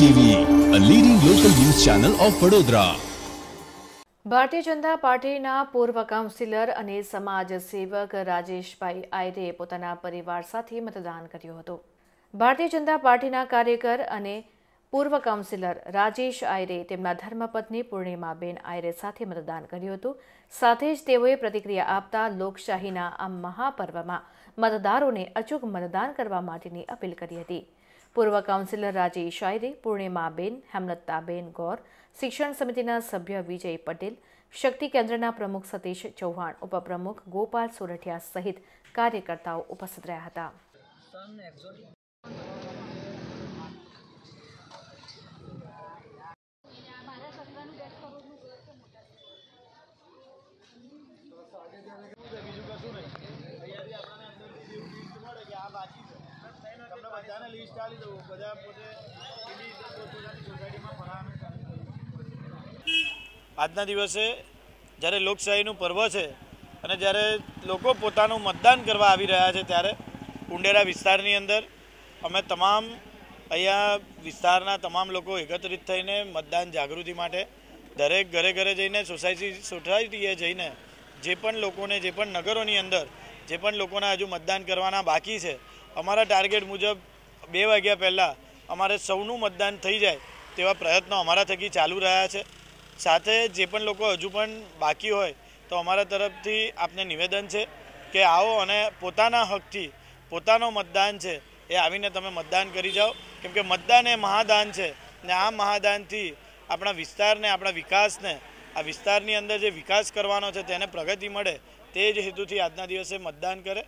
TV a leading local news channel of Vadodara Bharatiya Janata પાર્ટીના પૂર્વ councillor અને સમાજ સેવક રાજેશભાઈ આયરે પોતાના પરિવાર સાથે મતદાન કર્યું હતું ભારતીય જનતા પાર્ટીના કાર્યકર અને પૂર્વ કાઉન્સિલર રાજેશ આયરે તેમના ધર્મપત્ની પૂર્ણિમાબેન આયરે સાથે મતદાન કર્યું હતું સાથે જ તેઓએ પ્રતિક્રિયા આપતા લોકશાહીના આ મહાપર્વમાં મતદારોને અચૂક મતદાન કરવા માટેની અપીલ કરી હતી પૂર્વ કાઉન્સિલર રાજેશ શાયરે પૂર્ણિમાબેન હેમલતાબેન ગોર શિક્ષણ સમિતિના સભ્ય વિજય પટેલ શક્તિ કેન્દ્રના પ્રમુખ સતીશ ચૌહાણ ઉપપ્રમુખ ગોપાલ સોરઠિયા સહિત કાર્યકર્તાઓ ઉપસ્થિત રહ્યા હતા લિસ્ટ આપી દઉં બધા પોતે આજના દિવસે જ્યારે લોકશાહીનું પર્વ છે અને જ્યારે લોકો પોતાનું મતદાન કરવા આવી રહ્યા છે ત્યારે ઉંડેરા વિસ્તારની અંદર અમે તમામ અહીંયા વિસ્તારના તમામ લોકો એકત્રિત થઈને મતદાન જાગૃતિ માટે દરેક ઘરે ઘરે જઈને સોસાયટી સોસાયટીએ જઈને જે પણ લોકોને જે પણ નગરોની અંદર જે પણ લોકોના હજુ મતદાન કરવાના બાકી છે અમારા ટાર્ગેટ મુજબ બે વાગ્યા પહેલાં અમારે સૌનું મતદાન થઈ જાય તેવા પ્રયત્નો અમારા થકી ચાલુ રહ્યા છે સાથે જે પણ લોકો હજુ પણ બાકી હોય તો અમારા તરફથી આપને નિવેદન છે કે આવો અને પોતાના હકથી પોતાનો મતદાન છે એ આવીને તમે મતદાન કરી જાઓ કેમકે મતદાન એ મહાદાન છે ને આ મહાદાનથી આપણા વિસ્તારને આપણા વિકાસને આ વિસ્તારની અંદર જે વિકાસ કરવાનો છે તેને પ્રગતિ મળે તે જ હેતુથી આજના દિવસે મતદાન કરે